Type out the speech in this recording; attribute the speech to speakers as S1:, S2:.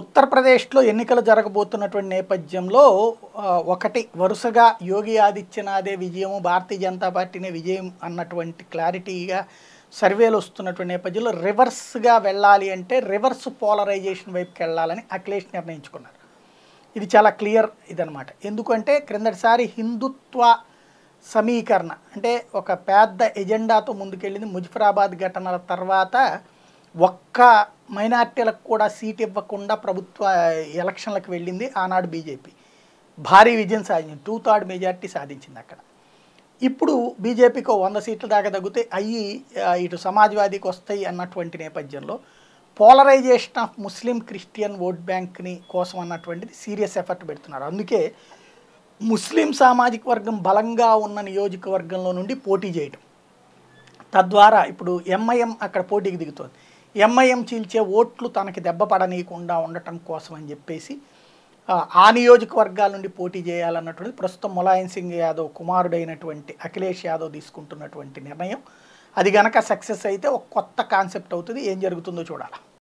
S1: ఉత్తరప్రదేశ్లో ఎన్నికలు జరగబోతున్నటువంటి నేపథ్యంలో ఒకటి వరుసగా యోగి ఆదిత్యనాథే విజయము భారతీయ జనతా పార్టీనే విజయం అన్నటువంటి క్లారిటీగా సర్వేలు వస్తున్నటువంటి నేపథ్యంలో రివర్స్గా వెళ్ళాలి అంటే రివర్స్ పోలరైజేషన్ వైపుకి వెళ్ళాలని అఖిలేష్ నిర్ణయించుకున్నారు ఇది చాలా క్లియర్ ఇదనమాట ఎందుకంటే క్రిందటిసారి హిందుత్వ సమీకరణ అంటే ఒక పెద్ద ఎజెండాతో ముందుకెళ్ళింది ముజఫరాబాద్ ఘటనల తర్వాత ఒక్క మైనార్టీలకు కూడా సీట్ ఇవ్వకుండా ప్రభుత్వ ఎలక్షన్లకు వెళ్ళింది ఆనాడు బీజేపీ భారీ విజయం సాధించింది టూ థర్డ్ మెజార్టీ సాధించింది అక్కడ ఇప్పుడు బీజేపీకి వంద సీట్ల దాకా తగ్గితే అయ్యి ఇటు సమాజ్వాదీకి వస్తాయి అన్నటువంటి నేపథ్యంలో polarization of Muslim Christian vote బ్యాంక్ని కోసం అన్నటువంటిది సీరియస్ ఎఫర్ట్ పెడుతున్నారు అందుకే ముస్లిం సామాజిక వర్గం బలంగా ఉన్న నియోజకవర్గంలో నుండి పోటీ చేయటం తద్వారా ఇప్పుడు ఎంఐఎం అక్కడ పోటీకి దిగుతుంది ఎంఐఎం చీల్చే ఓట్లు తనకి దెబ్బ పడనీయకుండా ఉండటం కోసం అని చెప్పేసి ఆ నియోజకవర్గాల నుండి పోటీ చేయాలన్నటువంటి ప్రస్తుతం ములాయం సింగ్ యాదవ్ కుమారుడైనటువంటి అఖిలేష్ యాదవ్ తీసుకుంటున్నటువంటి నిర్ణయం అది గనక సక్సెస్ అయితే ఒక కొత్త కాన్సెప్ట్ అవుతుంది ఏం జరుగుతుందో చూడాలి